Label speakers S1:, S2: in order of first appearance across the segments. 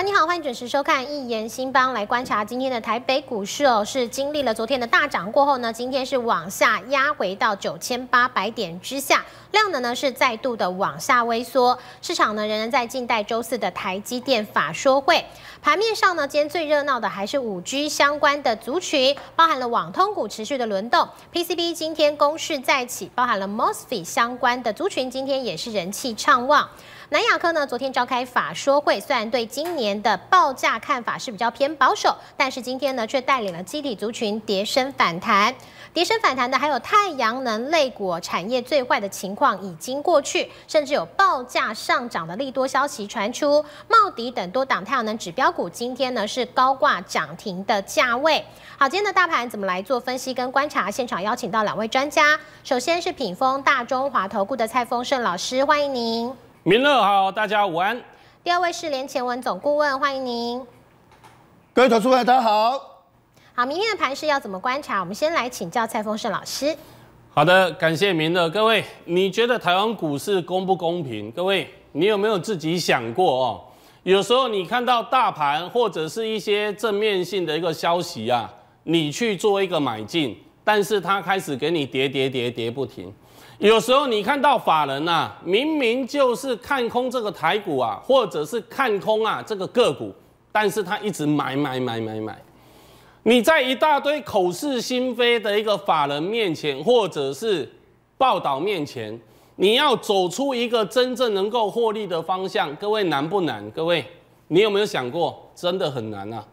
S1: 你好，欢迎准时收看《一言新邦》，来观察今天的台北股市哦。是经历了昨天的大涨过后呢，今天是往下压回到九千八百点之下，量能呢是再度的往下微缩，市场呢仍然在静待周四的台积电法说会。盘面上呢，今天最热闹的还是五 G 相关的族群，包含了网通股持续的轮动，PCB 今天攻势再起，包含了 MOSFET 相关的族群今天也是人气畅旺。南亚科呢，昨天召开法说会，虽然对今年的报价看法是比较偏保守，但是今天呢，却带领了集体族群跌升反弹。跌升反弹的还有太阳能类股，产业最坏的情况已经过去，甚至有报价上涨的利多消息传出。茂迪等多档太阳能指标股今天呢是高挂涨停的价位。好，今天的大盘怎么来做分析跟观察？现场邀请到两位专家，首先是品峰大中华投顾的蔡丰盛老师，欢迎您。
S2: 民乐好，大家午安。
S1: 第二位是连前文总顾问，欢迎您。各位投资朋大家好。好，明天的盘是要怎么观察？我们先来请教蔡丰盛老师。
S2: 好的，感谢民乐各位。你觉得台湾股市公不公平？各位，你有没有自己想过哦？有时候你看到大盘或者是一些正面性的一个消息啊，你去做一个买进，但是它开始给你跌跌跌跌不停。有时候你看到法人呐，明明就是看空这个台股啊，或者是看空啊这个个股，但是他一直买买买买买。你在一大堆口是心非的一个法人面前，或者是报道面前，你要走出一个真正能够获利的方向，各位难不难？各位，你有没有想过，真的很难啊？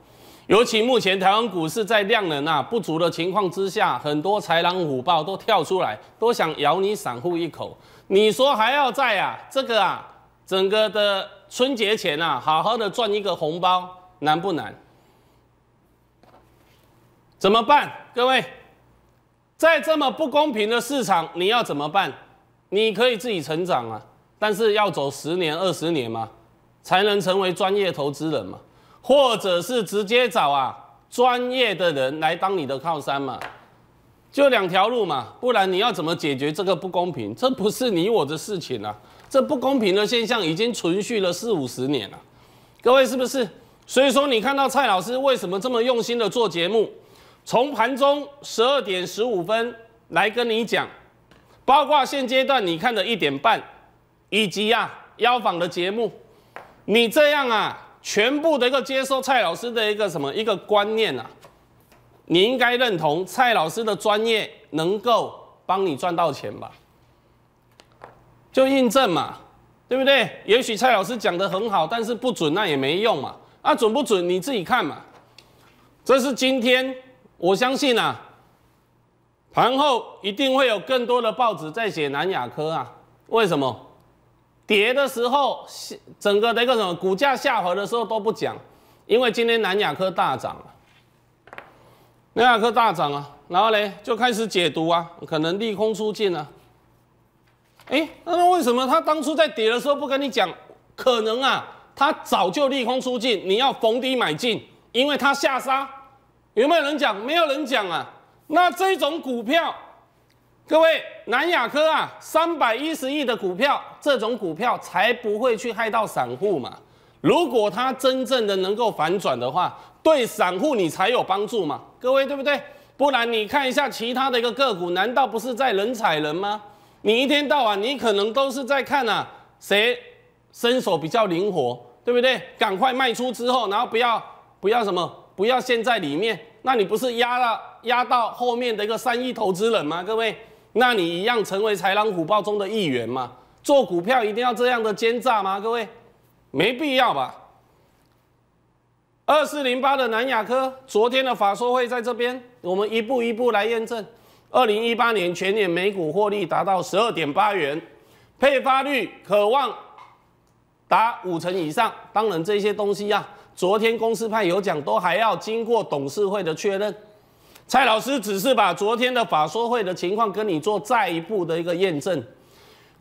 S2: 尤其目前台湾股市在量能啊不足的情况之下，很多豺狼虎豹都跳出来，都想咬你散户一口。你说还要在啊这个啊整个的春节前啊好好的赚一个红包难不难？怎么办？各位，在这么不公平的市场，你要怎么办？你可以自己成长啊，但是要走十年二十年嘛，才能成为专业投资人嘛。或者是直接找啊专业的人来当你的靠山嘛，就两条路嘛，不然你要怎么解决这个不公平？这不是你我的事情啊，这不公平的现象已经存续了四五十年了，各位是不是？所以说你看到蔡老师为什么这么用心的做节目，从盘中十二点十五分来跟你讲，包括现阶段你看的一点半，以及啊。妖访的节目，你这样啊。全部的一个接受蔡老师的一个什么一个观念啊？你应该认同蔡老师的专业能够帮你赚到钱吧？就印证嘛，对不对？也许蔡老师讲的很好，但是不准那也没用嘛。那准不准你自己看嘛。这是今天，我相信啊，盘后一定会有更多的报纸在写南亚科啊。为什么？跌的时候，整个的一个什么股价下滑的时候都不讲，因为今天南亚科大涨了，南亚科大涨啊，然后嘞就开始解读啊，可能利空出尽了。哎，那为什么他当初在跌的时候不跟你讲？可能啊，他早就利空出尽，你要逢低买进，因为他下杀。有没有人讲？没有人讲啊。那这种股票。各位，南亚科啊，三百一十亿的股票，这种股票才不会去害到散户嘛。如果它真正的能够反转的话，对散户你才有帮助嘛。各位对不对？不然你看一下其他的一个个股，难道不是在人踩人吗？你一天到晚你可能都是在看啊，谁身手比较灵活，对不对？赶快卖出之后，然后不要不要什么，不要陷在里面，那你不是压了压到后面的一个三亿投资人吗？各位。那你一样成为豺狼虎豹中的一员吗？做股票一定要这样的奸诈吗？各位，没必要吧。二四零八的南亚科，昨天的法说会在这边，我们一步一步来验证。二零一八年全年每股获利达到十二点八元，配发率渴望达五成以上。当然，这些东西呀，昨天公司派有讲，都还要经过董事会的确认。蔡老师只是把昨天的法说会的情况跟你做再一步的一个验证。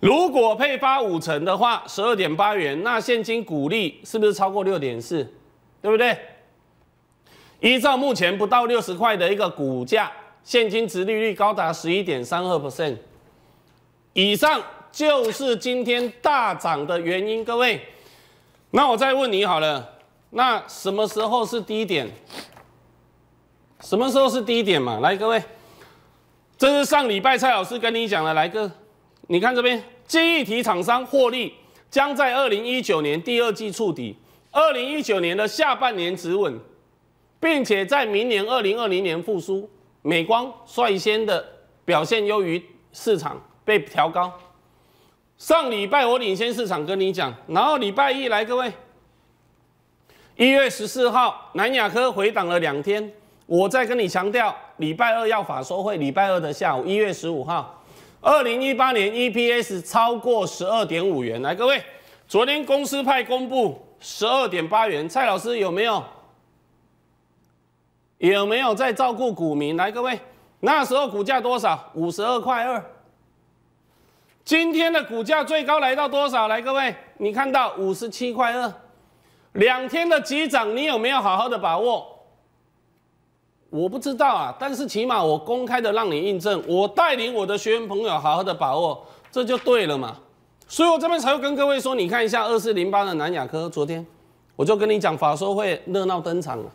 S2: 如果配发五成的话，十二点八元，那现金股利是不是超过六点四？对不对？依照目前不到六十块的一个股价，现金值利率高达十一点三二 percent 以上，就是今天大涨的原因。各位，那我再问你好了，那什么时候是低点？什么时候是低点嘛？来各位，这是上礼拜蔡老师跟你讲的。来个，你看这边，记忆体厂商获利将在二零一九年第二季触底，二零一九年的下半年止稳，并且在明年二零二零年复苏。美光率先的表现优于市场，被调高。上礼拜我领先市场跟你讲，然后礼拜一来各位，一月十四号南亚科回档了两天。我再跟你强调，礼拜二要法收会，礼拜二的下午，一月十五号，二零一八年 EPS 超过十二点五元。来，各位，昨天公司派公布十二点八元，蔡老师有没有？有没有在照顾股民？来，各位，那时候股价多少？五十二块二。今天的股价最高来到多少？来，各位，你看到五十七块二，两天的急涨，你有没有好好的把握？我不知道啊，但是起码我公开的让你印证，我带领我的学员朋友好好的把握，这就对了嘛。所以我这边才会跟各位说，你看一下二四零八的南亚科，昨天我就跟你讲法说会热闹登场了。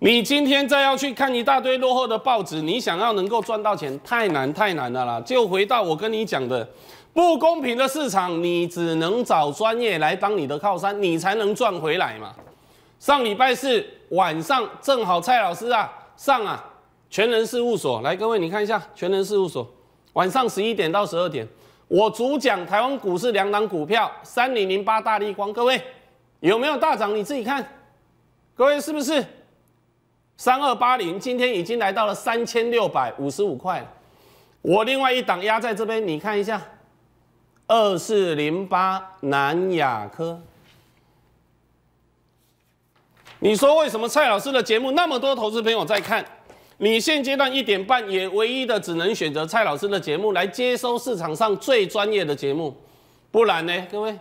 S2: 你今天再要去看一大堆落后的报纸，你想要能够赚到钱，太难太难的了。就回到我跟你讲的不公平的市场，你只能找专业来当你的靠山，你才能赚回来嘛。上礼拜四晚上，正好蔡老师啊。上啊，全人事务所来，各位你看一下全人事务所，晚上十一点到十二点，我主讲台湾股市两档股票，三零零八大立光，各位有没有大涨？你自己看，各位是不是？三二八零今天已经来到了三千六百五十五块，我另外一档压在这边，你看一下，二四零八南亚科。你说为什么蔡老师的节目那么多投资朋友在看？你现阶段一点半也唯一的只能选择蔡老师的节目来接收市场上最专业的节目，不然呢？各位，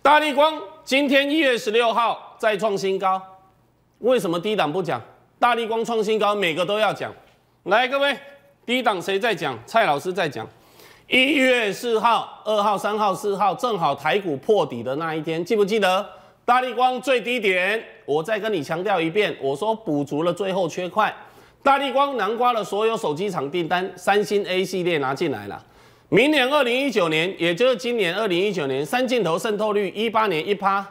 S2: 大力光今天一月十六号再创新高，为什么低档不讲？大力光创新高每个都要讲。来，各位，低档谁在讲？蔡老师在讲。一月四号、二号、三号、四号，正好台股破底的那一天，记不记得？大力光最低点，我再跟你强调一遍，我说补足了最后缺块。大力光南瓜的所有手机厂订单，三星 A 系列拿进来了。明年二零一九年，也就是今年二零一九年，三镜头渗透率一八年一趴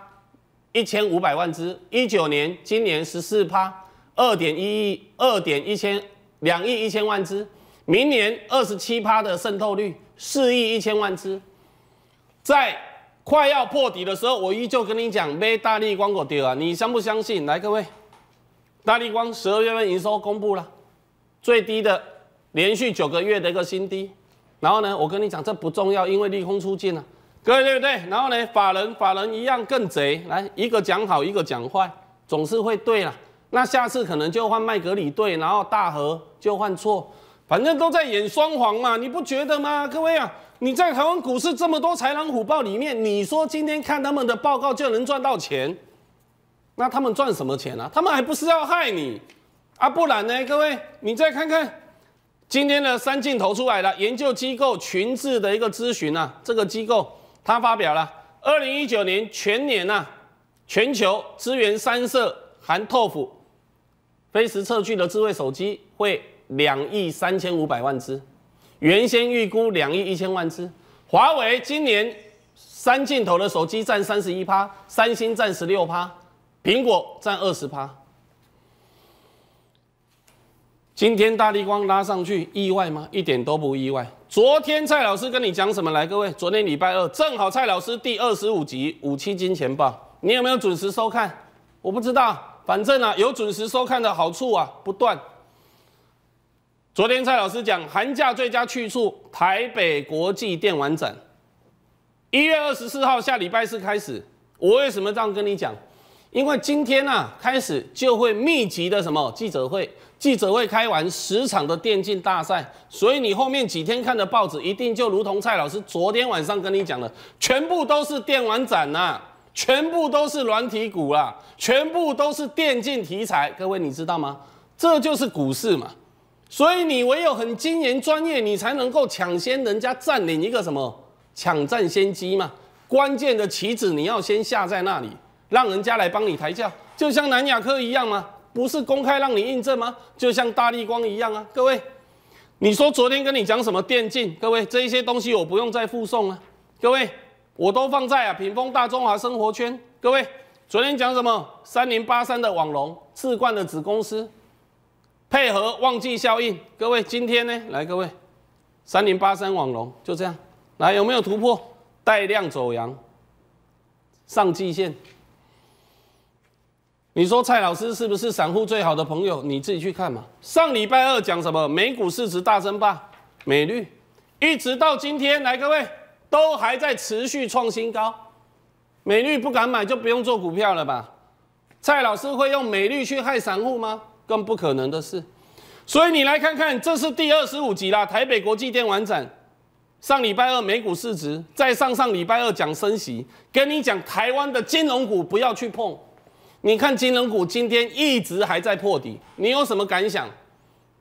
S2: 一千五百万只，一九年今年十四趴二点一亿二点一千两亿一千万只，明年二十七趴的渗透率四亿一千万只，在。快要破底的时候，我依旧跟你讲没大力光果丢啊！你相不相信？来，各位，大力光十二月份营收公布了，最低的连续九个月的一个新低。然后呢，我跟你讲这不重要，因为利空出尽了，各位对不对？然后呢，法人法人一样更贼，来一个讲好一个讲坏，总是会对了。那下次可能就换麦格里对，然后大和就换错，反正都在演双簧嘛，你不觉得吗？各位啊。你在台湾股市这么多豺狼虎豹里面，你说今天看他们的报告就能赚到钱，那他们赚什么钱啊？他们还不是要害你啊？不然呢，各位，你再看看今天的三镜头出来了，研究机构群智的一个咨询啊，这个机构他发表了二零一九年全年呐，全球支援三色含透浦非时测距的智慧手机会两亿三千五百万只。原先预估两亿一千万只，华为今年三镜头的手机占三十一趴，三星占十六趴，苹果占二十趴。今天大力光拉上去，意外吗？一点都不意外。昨天蔡老师跟你讲什么来？各位，昨天礼拜二，正好蔡老师第二十五集《五七金钱报》，你有没有准时收看？我不知道，反正啊，有准时收看的好处啊，不断。昨天蔡老师讲寒假最佳去处台北国际电玩展，一月二十四号下礼拜四开始。我为什么这样跟你讲？因为今天呢开始就会密集的什么记者会，记者会开完十场的电竞大赛，所以你后面几天看的报纸一定就如同蔡老师昨天晚上跟你讲的，全部都是电玩展啊，全部都是软体股啦，全部都是电竞题材。各位你知道吗？这就是股市嘛。所以你唯有很精研专业，你才能够抢先人家占领一个什么，抢占先机嘛？关键的棋子你要先下在那里，让人家来帮你抬轿，就像南亚科一样吗？不是公开让你印证吗？就像大力光一样啊，各位，你说昨天跟你讲什么电竞？各位，这一些东西我不用再附送了，各位，我都放在啊屏风大中华生活圈。各位，昨天讲什么？三零八三的网龙，置冠的子公司。配合旺季效应，各位，今天呢，来各位，三零八三网龙就这样来，有没有突破带量走阳上季线？你说蔡老师是不是散户最好的朋友？你自己去看嘛。上礼拜二讲什么？美股市值大争霸，美绿一直到今天，来各位都还在持续创新高，美绿不敢买就不用做股票了吧？蔡老师会用美绿去害散户吗？更不可能的事，所以你来看看，这是第二十五集啦。台北国际电玩展上礼拜二，美股市值在上上礼拜二讲升息，跟你讲台湾的金融股不要去碰。你看金融股今天一直还在破底，你有什么感想？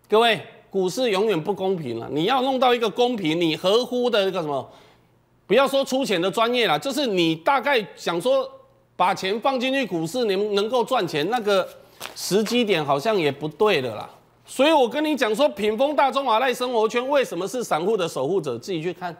S2: 各位，股市永远不公平了。你要弄到一个公平，你合乎的一个什么？不要说出钱的专业啦，就是你大概想说，把钱放进去股市，能能够赚钱那个。时机点好像也不对的啦，所以我跟你讲说，品峰大中华赖生活圈为什么是散户的守护者，自己去看。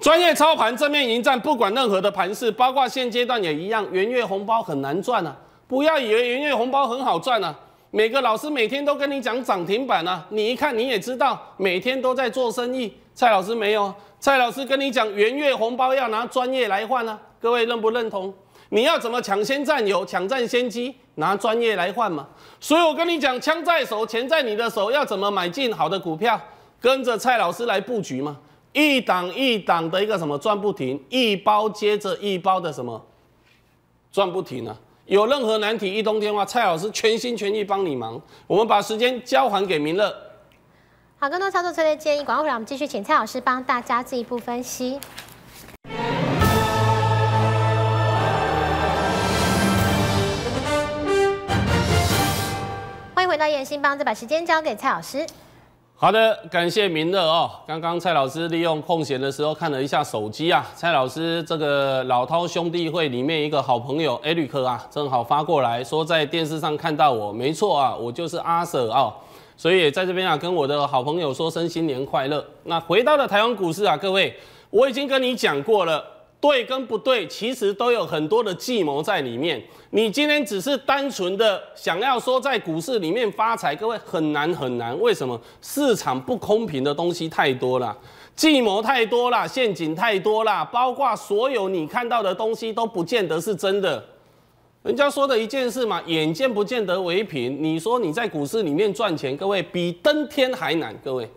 S2: 专业操盘正面迎战，不管任何的盘势，包括现阶段也一样。元月红包很难赚啊，不要以为元月红包很好赚啊。每个老师每天都跟你讲涨停板啊，你一看你也知道，每天都在做生意。蔡老师没有，蔡老师跟你讲元月红包要拿专业来换啊，各位认不认同？你要怎么抢先占有、抢占先机，拿专业来换嘛？所以，我跟你讲，枪在手，钱在你的手，要怎么买进好的股票？跟着蔡老师来布局嘛！一档一档的一个什么赚不停，一包接着一包的什么赚不停啊！有任何难题，一通电话，蔡老师全心全意帮你忙。我们把时间交还给明乐。
S1: 好，更多操作策略建议，广告回来我们继续，请蔡老师帮大家进一步分析。回到演新帮，再把时间交给蔡老师。
S2: 好的，感谢明乐哦。刚刚蔡老师利用空闲的时候看了一下手机啊，蔡老师这个老涛兄弟会里面一个好朋友艾瑞克啊，正好发过来说在电视上看到我，没错啊，我就是阿 Sir 哦，所以在这边啊，跟我的好朋友说声新年快乐。那回到了台湾股市啊，各位，我已经跟你讲过了。对跟不对，其实都有很多的计谋在里面。你今天只是单纯的想要说在股市里面发财，各位很难很难。为什么？市场不公平的东西太多了，计谋太多了，陷阱太多了，包括所有你看到的东西都不见得是真的。人家说的一件事嘛，眼见不见得为凭。你说你在股市里面赚钱，各位比登天还难。各位，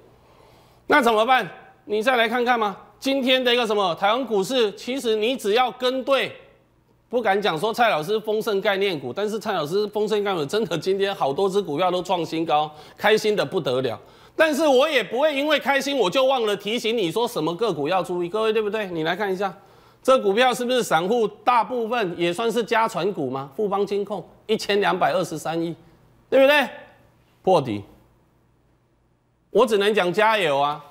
S2: 那怎么办？你再来看看吗？今天的一个什么台湾股市，其实你只要跟对，不敢讲说蔡老师丰盛概念股，但是蔡老师丰盛概念真的今天好多只股票都创新高，开心的不得了。但是我也不会因为开心我就忘了提醒你说什么个股要注意，各位对不对？你来看一下这股票是不是散户大部分也算是家传股嘛？富邦金控一千两百二十三亿，对不对？破底，我只能讲加油啊！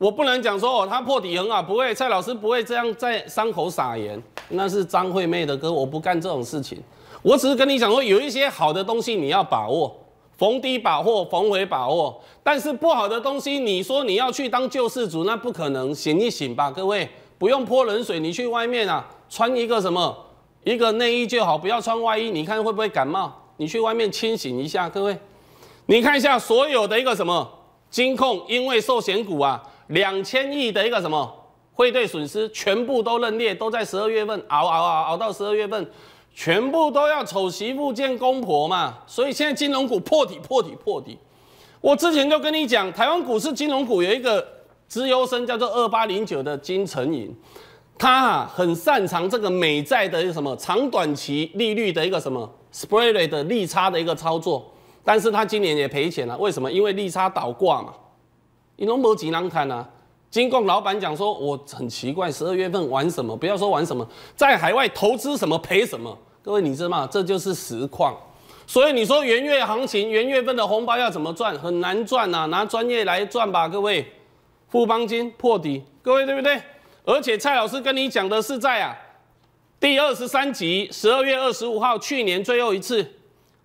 S2: 我不能讲说哦，他破底痕啊，不会，蔡老师不会这样在伤口撒盐。那是张惠妹的歌，我不干这种事情。我只是跟你讲说，有一些好的东西你要把握，逢低把握，逢尾把握。但是不好的东西，你说你要去当救世主，那不可能。醒一醒吧，各位，不用泼冷水，你去外面啊，穿一个什么，一个内衣就好，不要穿外衣，你看会不会感冒？你去外面清醒一下，各位，你看一下所有的一个什么金控，因为寿险股啊。两千亿的一个什么汇兑损失，全部都认列，都在十二月份熬熬熬熬到十二月份，全部都要丑媳妇见公婆嘛。所以现在金融股破底破底破底。我之前就跟你讲，台湾股市金融股有一个资优生叫做二八零九的金成银，他啊很擅长这个美债的一什么长短期利率的一个什么 spread 的利差的一个操作，但是他今年也赔钱了，为什么？因为利差倒挂嘛。你弄不起，能谈啊？金矿老板讲说，我很奇怪，十二月份玩什么？不要说玩什么，在海外投资什么赔什么？各位你知道吗？这就是实况。所以你说元月行情，元月份的红包要怎么赚？很难赚呐！拿专业来赚吧，各位。富邦金破底，各位对不对？而且蔡老师跟你讲的是在啊，第二十三集，十二月二十五号，去年最后一次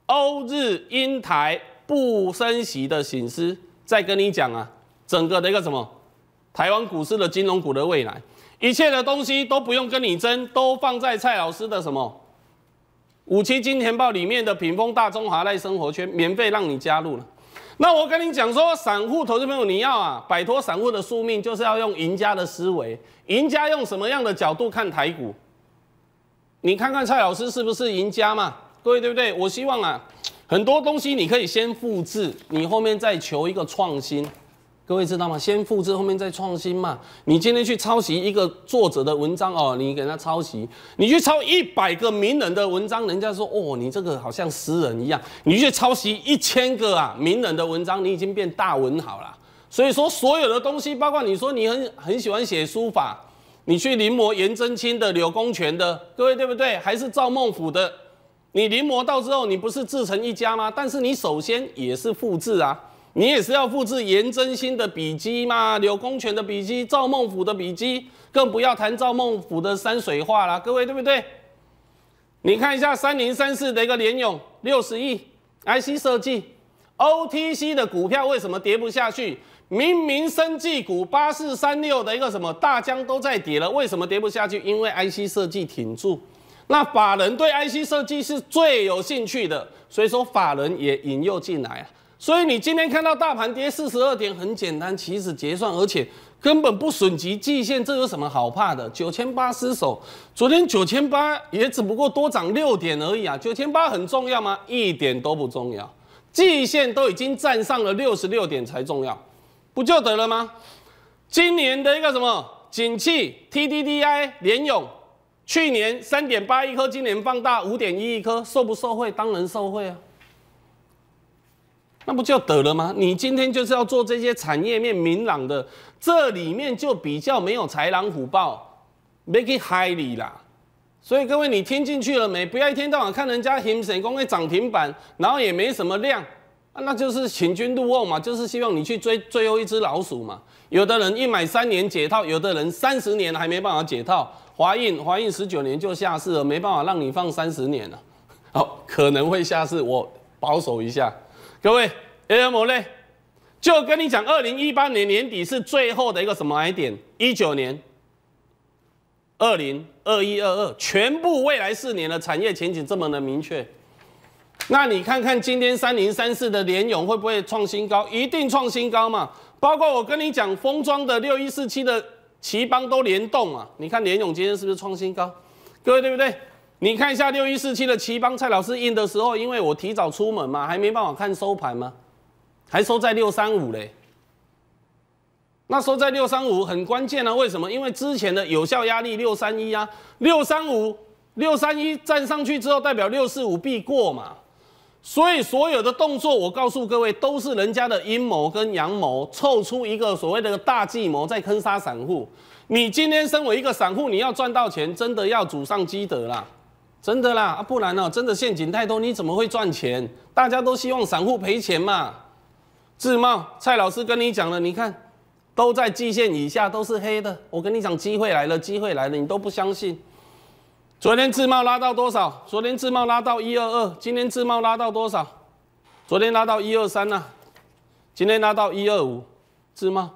S2: 欧日英台不升息的形势，再跟你讲啊。整个的一个什么台湾股市的金融股的未来，一切的东西都不用跟你争，都放在蔡老师的什么五七金钱报里面的屏风大中华赖生活圈，免费让你加入了。那我跟你讲说，散户投资朋友你要啊，摆脱散户的宿命，就是要用赢家的思维。赢家用什么样的角度看台股？你看看蔡老师是不是赢家嘛？各位对不对？我希望啊，很多东西你可以先复制，你后面再求一个创新。各位知道吗？先复制，后面再创新嘛。你今天去抄袭一个作者的文章哦，你给他抄袭。你去抄一百个名人的文章，人家说哦，你这个好像诗人一样。你去抄袭一千个啊名人的文章，你已经变大文豪了。所以说，所有的东西，包括你说你很很喜欢写书法，你去临摹颜真卿的、柳公权的，各位对不对？还是赵孟頫的？你临摹到之后，你不是自成一家吗？但是你首先也是复制啊。你也是要复制颜真卿的笔迹吗？柳公权的笔迹，赵孟俯的笔迹，更不要谈赵孟俯的山水画了。各位对不对？你看一下三零三四的一个联咏六十亿，IC 设计，OTC 的股票为什么跌不下去？明明生技股八四三六的一个什么大江都在跌了，为什么跌不下去？因为 IC 设计挺住，那法人对 IC 设计是最有兴趣的，所以说法人也引诱进来啊。所以你今天看到大盘跌四十二点很简单，其实结算，而且根本不损及季线，这有什么好怕的？九千八失守，昨天九千八也只不过多涨六点而已啊，九千八很重要吗？一点都不重要，季线都已经站上了六十六点才重要，不就得了吗？今年的一个什么景气 T D D I 联勇，去年三点八亿颗，今年放大五点一亿颗，受不受贿？当然受贿啊。那不就得了吗？你今天就是要做这些产业面明朗的，这里面就比较没有豺狼虎豹，m a k e it highly 啦。所以各位，你听进去了没？不要一天到晚看人家恒生公给涨停板，然后也没什么量，啊，那就是请君入瓮嘛，就是希望你去追最后一只老鼠嘛。有的人一买三年解套，有的人三十年还没办法解套。华印，华印十九年就下市了，没办法让你放三十年了。好，可能会下市，我保守一下。各位 a m o l e 就跟你讲，二零一八年年底是最后的一个什么点？一九年、二零、二一、二二，全部未来四年的产业前景这么的明确，那你看看今天三零三四的联勇会不会创新高？一定创新高嘛！包括我跟你讲，封装的六一四七的奇邦都联动啊！你看联勇今天是不是创新高？各位对不对？你看一下六一四七的奇邦蔡老师印的时候，因为我提早出门嘛，还没办法看收盘吗？还收在六三五嘞。那收在六三五很关键呢。为什么？因为之前的有效压力六三一啊，六三五、六三一站上去之后，代表六四五必过嘛。所以所有的动作，我告诉各位，都是人家的阴谋跟阳谋，凑出一个所谓的大计谋，在坑杀散户。你今天身为一个散户，你要赚到钱，真的要祖上积德啦。真的啦，不然呢？真的陷阱太多，你怎么会赚钱？大家都希望散户赔钱嘛。自贸，蔡老师跟你讲了，你看，都在季线以下，都是黑的。我跟你讲，机会来了，机会来了，你都不相信。昨天自贸拉到多少？昨天自贸拉到一二二，今天自贸拉到多少？昨天拉到一二三呐，今天拉到一二五。自贸，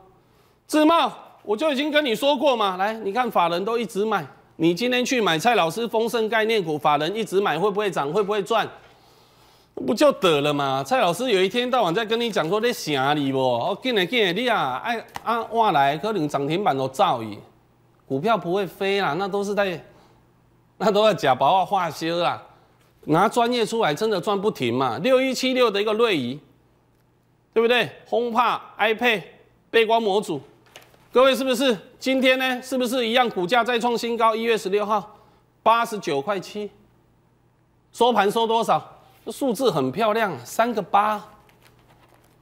S2: 自贸，我就已经跟你说过嘛，来，你看法人都一直买。你今天去买蔡老师丰盛概念股，法人一直买，会不会涨？会不会赚？不就得了嘛？蔡老师有一天到晚在跟你讲说在吓你不？哦，进来进来，你啊，哎啊晚来，可能涨停板都造伊，股票不会飞啦，那都是在那都是假包啊，化销啊。拿专业出来，真的赚不停嘛。六一七六的一个瑞仪，对不对？轰趴 iPad 背光模组。各位是不是今天呢？是不是一样股价再创新高？一月十六号，八十九块七，收盘收多少？数字很漂亮，三个八。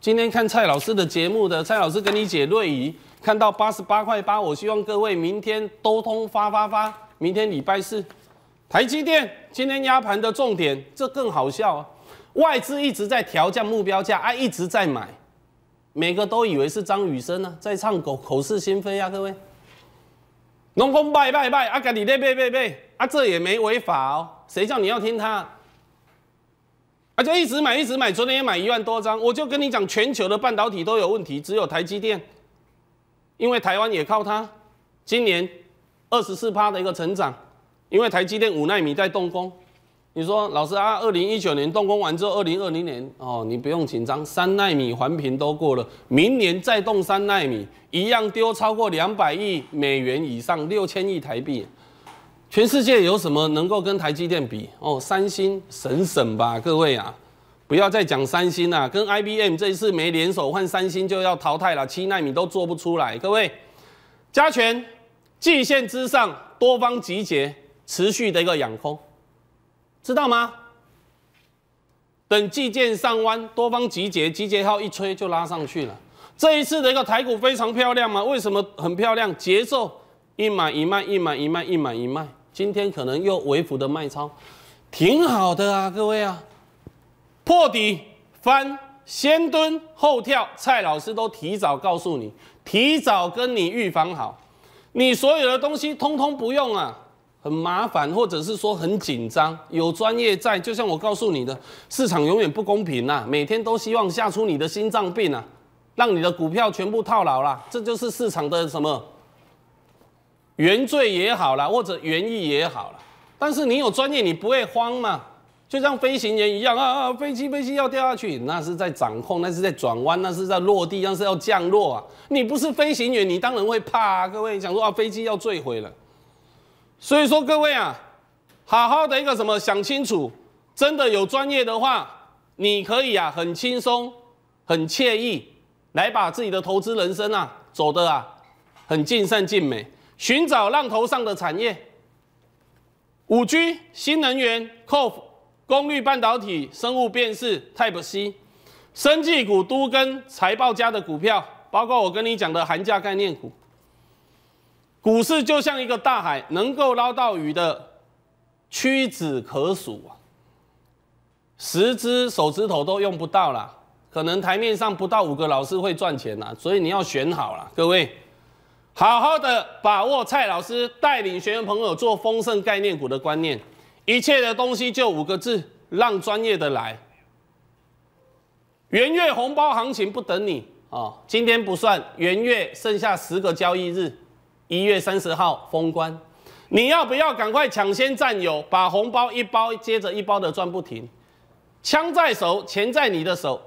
S2: 今天看蔡老师的节目的蔡老师跟你解瑞仪，看到八十八块八，我希望各位明天都通发发发。明天礼拜四，台积电今天压盘的重点，这更好笑，啊，外资一直在调降目标价，啊，一直在买。每个都以为是张雨生呢，在唱口口是心非啊！各位，龙空拜拜拜啊，家裡叻叻叻叻啊，这也没违法，哦，谁叫你要听他？啊，就一直买一直买，昨天也买一万多张，我就跟你讲，全球的半导体都有问题，只有台积电，因为台湾也靠它，今年二十四趴的一个成长，因为台积电五纳米在动工。你说老师啊，二零一九年动工完之后，二零二零年哦，你不用紧张，三纳米环评都过了，明年再动三纳米，一样丢超过两百亿美元以上，六千亿台币。全世界有什么能够跟台积电比？哦，三星省省吧，各位啊，不要再讲三星啦，跟 IBM 这一次没联手，换三星就要淘汰了，七纳米都做不出来。各位加权，季线之上，多方集结，持续的一个养空。知道吗？等季建上弯，多方集结，集结号一吹就拉上去了。这一次的一个台股非常漂亮嘛？为什么很漂亮？节奏一买一卖，一买一卖，一买一卖。今天可能又为辅的卖超，挺好的啊，各位啊。破底翻，先蹲后跳，蔡老师都提早告诉你，提早跟你预防好，你所有的东西通通不用啊。很麻烦，或者是说很紧张，有专业在，就像我告诉你的，市场永远不公平呐，每天都希望吓出你的心脏病啊，让你的股票全部套牢啦。这就是市场的什么原罪也好啦，或者原意也好啦。但是你有专业，你不会慌嘛，就像飞行员一样啊啊，飞机飞机要掉下去，那是在掌控，那是在转弯，那是在落地，那是要降落啊。你不是飞行员，你当然会怕啊。各位想说啊，飞机要坠毁了。所以说各位啊，好好的一个什么想清楚，真的有专业的话，你可以啊很轻松、很惬意来把自己的投资人生啊走的啊很尽善尽美，寻找浪头上的产业。五 G、新能源、c o f 功率半导体、生物辨识、Type C、生技股都跟财报家的股票，包括我跟你讲的寒假概念股。股市就像一个大海，能够捞到鱼的屈指可数啊，十只手指头都用不到啦。可能台面上不到五个老师会赚钱啦，所以你要选好了，各位，好好的把握蔡老师带领学员朋友做丰盛概念股的观念。一切的东西就五个字，让专业的来。元月红包行情不等你啊！今天不算元月，剩下十个交易日。一月三十号封关，你要不要赶快抢先占有，把红包一包接着一包的赚不停？枪在手，钱在你的手，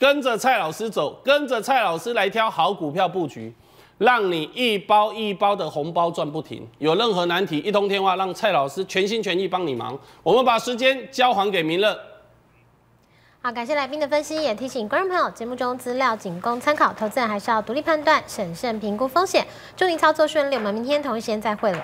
S2: 跟着蔡老师走，跟着蔡老师来挑好股票布局，让你一包一包的红包赚不停。有任何难题，一通电话让蔡老师全心全意帮你忙。我们把时间交还给明乐。
S1: 好，感谢来宾的分析，也提醒观众朋友，节目中资料仅供参考，投资人还是要独立判断，审慎评估风险。祝您操作顺利，我们明天同一时间再会了。